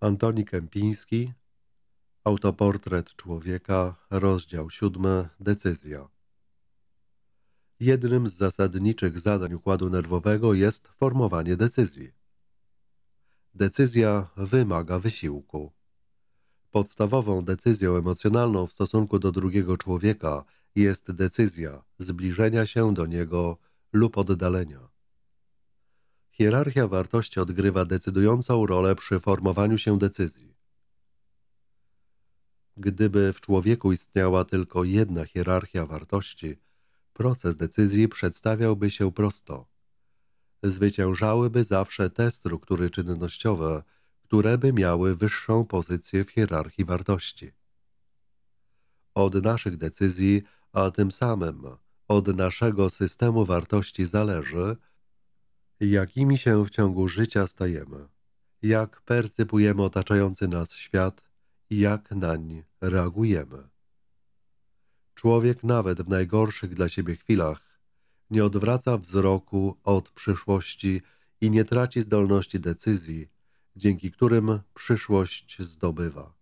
Antoni Kępiński Autoportret człowieka, rozdział 7, decyzja. Jednym z zasadniczych zadań układu nerwowego jest formowanie decyzji. Decyzja wymaga wysiłku. Podstawową decyzją emocjonalną w stosunku do drugiego człowieka jest decyzja zbliżenia się do niego lub oddalenia hierarchia wartości odgrywa decydującą rolę przy formowaniu się decyzji. Gdyby w człowieku istniała tylko jedna hierarchia wartości, proces decyzji przedstawiałby się prosto. Zwyciężałyby zawsze te struktury czynnościowe, które by miały wyższą pozycję w hierarchii wartości. Od naszych decyzji, a tym samym od naszego systemu wartości zależy, jakimi się w ciągu życia stajemy, jak percypujemy otaczający nas świat i jak nań reagujemy. Człowiek nawet w najgorszych dla siebie chwilach nie odwraca wzroku od przyszłości i nie traci zdolności decyzji, dzięki którym przyszłość zdobywa.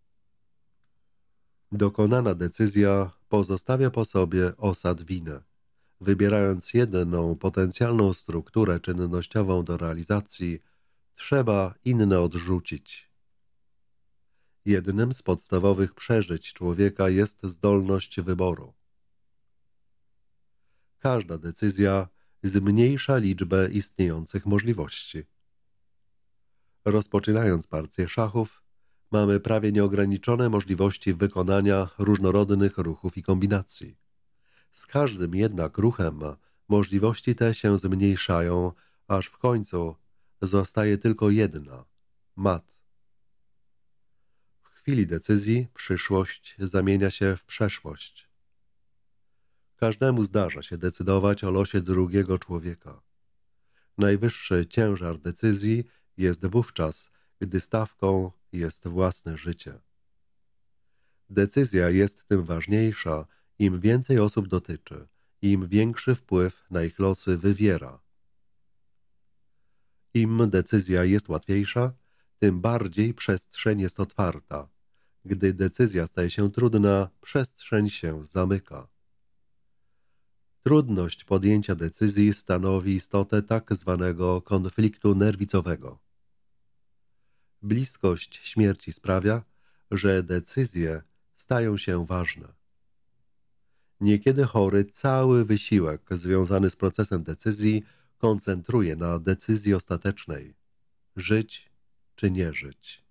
Dokonana decyzja pozostawia po sobie osad winę Wybierając jedną potencjalną strukturę czynnościową do realizacji, trzeba inne odrzucić. Jednym z podstawowych przeżyć człowieka jest zdolność wyboru. Każda decyzja zmniejsza liczbę istniejących możliwości. Rozpoczynając partię szachów, mamy prawie nieograniczone możliwości wykonania różnorodnych ruchów i kombinacji. Z każdym jednak ruchem możliwości te się zmniejszają, aż w końcu zostaje tylko jedna mat. W chwili decyzji przyszłość zamienia się w przeszłość. Każdemu zdarza się decydować o losie drugiego człowieka. Najwyższy ciężar decyzji jest wówczas, gdy stawką jest własne życie. Decyzja jest tym ważniejsza, im więcej osób dotyczy, im większy wpływ na ich losy wywiera. Im decyzja jest łatwiejsza, tym bardziej przestrzeń jest otwarta. Gdy decyzja staje się trudna, przestrzeń się zamyka. Trudność podjęcia decyzji stanowi istotę tak zwanego konfliktu nerwicowego. Bliskość śmierci sprawia, że decyzje stają się ważne. Niekiedy chory cały wysiłek związany z procesem decyzji koncentruje na decyzji ostatecznej: żyć czy nie żyć.